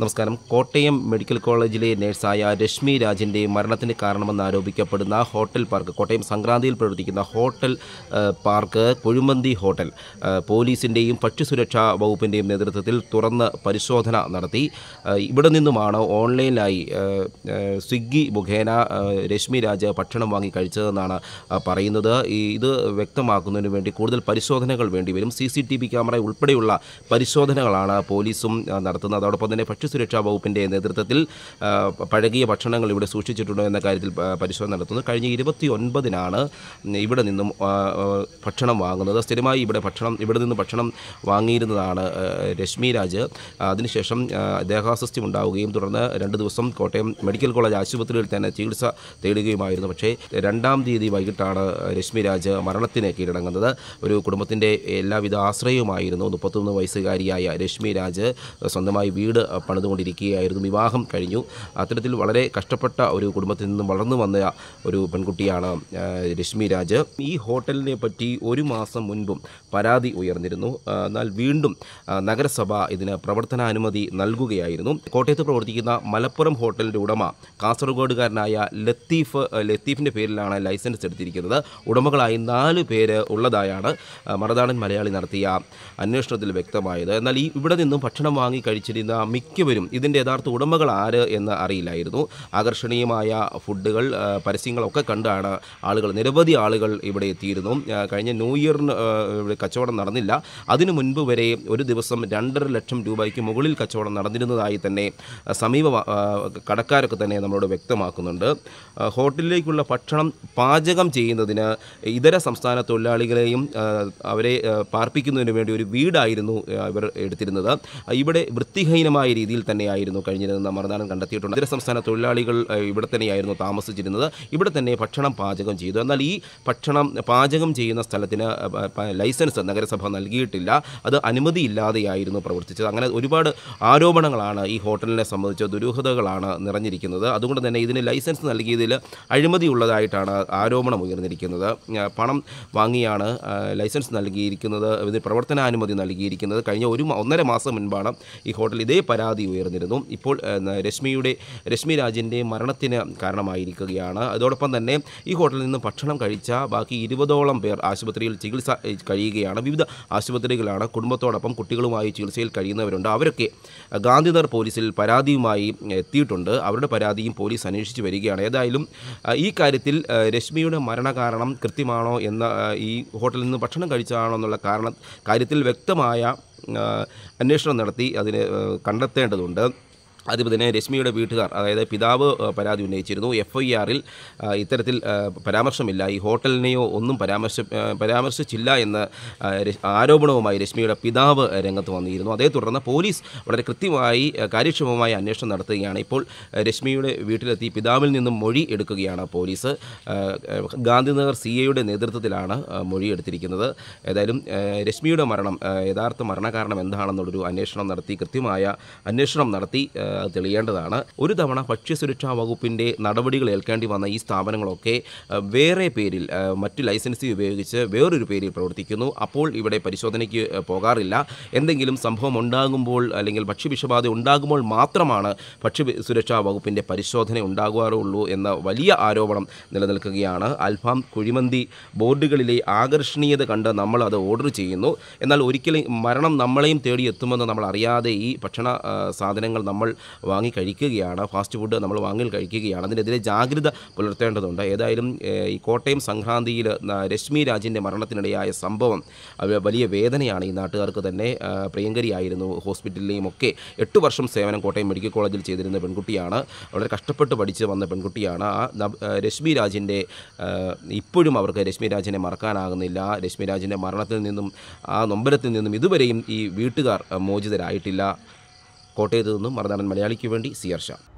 നമസ്കാരം കോട്ടയം മെഡിക്കൽ കോളേജിലെ നഴ്സായ രശ്മി രാജിൻ്റെ മരണത്തിന് കാരണമെന്ന് ആരോപിക്കപ്പെടുന്ന ഹോട്ടൽ പാർക്ക് കോട്ടയം സംക്രാന്തിയിൽ പ്രവർത്തിക്കുന്ന ഹോട്ടൽ പാർക്ക് കുഴിമന്തി ഹോട്ടൽ പോലീസിൻ്റെയും ഭക്ഷ്യസുരക്ഷാ വകുപ്പിൻ്റെയും നേതൃത്വത്തിൽ തുറന്ന് പരിശോധന നടത്തി ഇവിടെ നിന്നുമാണ് ഓൺലൈനായി സ്വിഗ്ഗി മുഖേന രശ്മി രാജ് ഭക്ഷണം വാങ്ങി കഴിച്ചതെന്നാണ് പറയുന്നത് ഇത് വ്യക്തമാക്കുന്നതിന് വേണ്ടി കൂടുതൽ പരിശോധനകൾ വേണ്ടിവരും C C T V camera ഉൾപ്പെടെയുള്ള പരിശോധനകളാണ് പോലീസും നടത്തുന്നത് അതോടൊപ്പം തന്നെ ഭക്ഷ്യ ഭക്ഷ്യസുരക്ഷാ വകുപ്പിൻ്റെ നേതൃത്വത്തിൽ പഴകിയ ഭക്ഷണങ്ങൾ ഇവിടെ സൂക്ഷിച്ചിട്ടുണ്ടോ എന്ന കാര്യത്തിൽ പരിശോധന നടത്തുന്നു കഴിഞ്ഞ ഇരുപത്തി ഒൻപതിനാണ് ഇവിടെ നിന്നും ഭക്ഷണം വാങ്ങുന്നത് സ്ഥിരമായി ഇവിടെ ഭക്ഷണം ഇവിടെ നിന്ന് ഭക്ഷണം വാങ്ങിയിരുന്നതാണ് രശ്മി രാജ് അതിനുശേഷം ദേഹാസ്വസ്ഥ്യം ഉണ്ടാവുകയും തുടർന്ന് രണ്ട് ദിവസം കോട്ടയം മെഡിക്കൽ കോളേജ് ആശുപത്രിയിൽ തന്നെ ചികിത്സ തേടുകയുമായിരുന്നു പക്ഷേ രണ്ടാം തീയതി വൈകിട്ടാണ് രശ്മി രാജ് മരണത്തിന് കീഴടങ്ങുന്നത് ഒരു കുടുംബത്തിൻ്റെ എല്ലാവിധ ആശ്രയവുമായിരുന്നു മുപ്പത്തൊന്ന് വയസ്സുകാരിയായ രശ്മി രാജ് സ്വന്തമായി വീട് പണി നടന്നുകൊണ്ടിരിക്കുകയായിരുന്നു വിവാഹം കഴിഞ്ഞു അത്തരത്തിൽ വളരെ കഷ്ടപ്പെട്ട ഒരു കുടുംബത്തിൽ നിന്നും വളർന്നു വന്ന ഒരു പെൺകുട്ടിയാണ് രശ്മി രാജ് ഈ ഹോട്ടലിനെ പറ്റി ഒരു മാസം മുൻപും പരാതി ഉയർന്നിരുന്നു എന്നാൽ വീണ്ടും നഗരസഭ ഇതിന് പ്രവർത്തനാനുമതി നൽകുകയായിരുന്നു കോട്ടയത്ത് പ്രവർത്തിക്കുന്ന മലപ്പുറം ഹോട്ടലിൻ്റെ ഉടമ കാസർഗോഡുകാരനായ ലത്തീഫ് ലത്തീഫിൻ്റെ പേരിലാണ് ലൈസൻസ് എടുത്തിരിക്കുന്നത് ഉടമകളായി നാല് പേര് ഉള്ളതായാണ് മറനാടൻ മലയാളി നടത്തിയ അന്വേഷണത്തിൽ വ്യക്തമായത് എന്നാൽ ഈ ഇവിടെ നിന്നും ഭക്ഷണം വാങ്ങി കഴിച്ചിരുന്ന മിക്ക വരും ഇതിൻ്റെ യഥാർത്ഥ ഉടമകൾ ആര് എന്ന് അറിയില്ലായിരുന്നു ആകർഷണീയമായ ഫുഡുകൾ പരസ്യങ്ങളൊക്കെ കണ്ടാണ് ആളുകൾ നിരവധി ആളുകൾ ഇവിടെ എത്തിയിരുന്നു കഴിഞ്ഞ ന്യൂ ഇയറിന് ഇവിടെ കച്ചവടം നടന്നില്ല അതിനു മുൻപ് വരെ ഒരു ദിവസം രണ്ടര ലക്ഷം രൂപയ്ക്ക് മുകളിൽ കച്ചവടം നടന്നിരുന്നതായി തന്നെ സമീപ കടക്കാരൊക്കെ തന്നെ നമ്മളോട് വ്യക്തമാക്കുന്നുണ്ട് ഹോട്ടലിലേക്കുള്ള ഭക്ഷണം പാചകം ചെയ്യുന്നതിന് ഇതര സംസ്ഥാന തൊഴിലാളികളെയും അവരെ പാർപ്പിക്കുന്നതിന് വേണ്ടി ഒരു വീടായിരുന്നു ഇവർ എടുത്തിരുന്നത് ഇവിടെ വൃത്തിഹീനമായ രീതിയിൽ രീതിയിൽ തന്നെയായിരുന്നു കഴിഞ്ഞിരുന്ന മറുനാടൻ കണ്ടെത്തിയിട്ടുണ്ട് ഇതര സംസ്ഥാന തൊഴിലാളികൾ ഇവിടെ തന്നെയായിരുന്നു താമസിച്ചിരുന്നത് ഇവിടെ തന്നെ ഭക്ഷണം പാചകം ചെയ്തു എന്നാൽ ഈ ഭക്ഷണം പാചകം ചെയ്യുന്ന സ്ഥലത്തിന് ലൈസൻസ് നഗരസഭ നൽകിയിട്ടില്ല അത് അനുമതിയില്ലാതെയായിരുന്നു പ്രവർത്തിച്ചത് അങ്ങനെ ഒരുപാട് ആരോപണങ്ങളാണ് ഈ ഹോട്ടലിനെ സംബന്ധിച്ച ദുരൂഹതകളാണ് നിറഞ്ഞിരിക്കുന്നത് അതുകൊണ്ട് തന്നെ ഇതിന് ലൈസൻസ് നൽകിയതിൽ അഴിമതിയുള്ളതായിട്ടാണ് ആരോപണം ഉയർന്നിരിക്കുന്നത് പണം വാങ്ങിയാണ് ലൈസൻസ് നൽകിയിരിക്കുന്നത് ഇതിന് പ്രവർത്തനാനുമതി നൽകിയിരിക്കുന്നത് കഴിഞ്ഞ ഒരു ഒന്നര മാസം മുൻപാണ് ഈ ഹോട്ടൽ ഇതേ പരാതി പരാതി ഉയർന്നിരുന്നു ഇപ്പോൾ രശ്മിയുടെ രശ്മി രാജിൻ്റെ മരണത്തിന് കാരണമായിരിക്കുകയാണ് അതോടൊപ്പം തന്നെ ഈ ഹോട്ടലിൽ നിന്ന് ഭക്ഷണം കഴിച്ച ബാക്കി ഇരുപതോളം പേർ ആശുപത്രിയിൽ ചികിത്സ കഴിയുകയാണ് വിവിധ ആശുപത്രികളാണ് കുടുംബത്തോടൊപ്പം കുട്ടികളുമായി ചികിത്സയിൽ കഴിയുന്നവരുണ്ട് അവരൊക്കെ ഗാന്ധിനഗർ പോലീസിൽ പരാതിയുമായി എത്തിയിട്ടുണ്ട് അവരുടെ പരാതിയും പോലീസ് അന്വേഷിച്ചു വരികയാണ് ഏതായാലും ഈ കാര്യത്തിൽ രശ്മിയുടെ മരണകാരണം കൃത്യമാണോ എന്ന ഈ ഹോട്ടലിൽ നിന്ന് ഭക്ഷണം കഴിച്ചാണോ എന്നുള്ള കാരണം കാര്യത്തിൽ വ്യക്തമായ അന്വേഷണം നടത്തി അതിന് കണ്ടെത്തേണ്ടതുണ്ട് അതിപ്പോൾ തന്നെ രശ്മിയുടെ വീട്ടുകാർ അതായത് പിതാവ് പരാതി ഉന്നയിച്ചിരുന്നു എഫ് ഐ ആറിൽ ഇത്തരത്തിൽ പരാമർശമില്ല ഈ ഹോട്ടലിനെയോ ഒന്നും പരാമർശ പരാമർശിച്ചില്ല എന്ന ആരോപണവുമായി രശ്മിയുടെ പിതാവ് രംഗത്ത് വന്നിരുന്നു അതേ തുടർന്ന് പോലീസ് വളരെ കൃത്യമായി കാര്യക്ഷമമായി അന്വേഷണം നടത്തുകയാണ് ഇപ്പോൾ രശ്മിയുടെ വീട്ടിലെത്തി പിതാവിൽ നിന്നും മൊഴി എടുക്കുകയാണ് പോലീസ് ഗാന്ധിനഗർ സി എയുടെ നേതൃത്വത്തിലാണ് മൊഴി എടുത്തിരിക്കുന്നത് ഏതായാലും രശ്മിയുടെ മരണം യഥാർത്ഥ മരണകാരണം എന്താണെന്നുള്ളൊരു അന്വേഷണം നടത്തി കൃത്യമായ അന്വേഷണം നടത്തി തെളിയേണ്ടതാണ് ഒരു തവണ ഭക്ഷ്യസുരക്ഷാ വകുപ്പിൻ്റെ നടപടികൾ ഏൽക്കേണ്ടി വന്ന ഈ സ്ഥാപനങ്ങളൊക്കെ വേറെ പേരിൽ മറ്റു ലൈസൻസി ഉപയോഗിച്ച് വേറൊരു പേരിൽ പ്രവർത്തിക്കുന്നു അപ്പോൾ ഇവിടെ പരിശോധനയ്ക്ക് പോകാറില്ല എന്തെങ്കിലും സംഭവം ഉണ്ടാകുമ്പോൾ അല്ലെങ്കിൽ ഭക്ഷ്യവിഷബാധ ഉണ്ടാകുമ്പോൾ മാത്രമാണ് ഭക്ഷ്യ സുരക്ഷാ വകുപ്പിൻ്റെ പരിശോധന ഉണ്ടാകാറുള്ളൂ എന്ന വലിയ ആരോപണം നിലനിൽക്കുകയാണ് അൽഫാം കുഴിമന്തി ബോർഡുകളിലെ ആകർഷണീയത കണ്ട് നമ്മൾ അത് ഓർഡർ ചെയ്യുന്നു എന്നാൽ ഒരിക്കലും മരണം നമ്മളെയും തേടി എത്തുമെന്ന് നമ്മൾ അറിയാതെ ഈ ഭക്ഷണ സാധനങ്ങൾ നമ്മൾ വാങ്ങി കഴിക്കുകയാണ് ഫാസ്റ്റ് ഫുഡ് നമ്മൾ വാങ്ങി കഴിക്കുകയാണ് അതിനെതിരെ ജാഗ്രത പുലർത്തേണ്ടതുണ്ട് ഏതായാലും ഈ കോട്ടയം സംക്രാന്തിയിൽ രശ്മി രാജിൻ്റെ മരണത്തിനിടയായ സംഭവം വലിയ വേദനയാണ് ഈ നാട്ടുകാർക്ക് തന്നെ പ്രിയങ്കരിയായിരുന്നു ഹോസ്പിറ്റലിലെയും ഒക്കെ എട്ട് വർഷം സേവനം കോട്ടയം മെഡിക്കൽ കോളേജിൽ ചെയ്തിരുന്ന പെൺകുട്ടിയാണ് വളരെ കഷ്ടപ്പെട്ട് പഠിച്ച് വന്ന പെൺകുട്ടിയാണ് ആ രശ്മി രാജിൻ്റെ ഇപ്പോഴും അവർക്ക് രശ്മി രാജിനെ മറക്കാനാകുന്നില്ല രശ്മി രാജിൻ്റെ മരണത്തിൽ നിന്നും ആ നൊമ്പരത്തിൽ നിന്നും ഇതുവരെയും ഈ വീട്ടുകാർ മോചിതരായിട്ടില്ല കോട്ടയത്തു നിന്നും മറുനാടൻ മലയാളിക്ക് വേണ്ടി സിയർഷ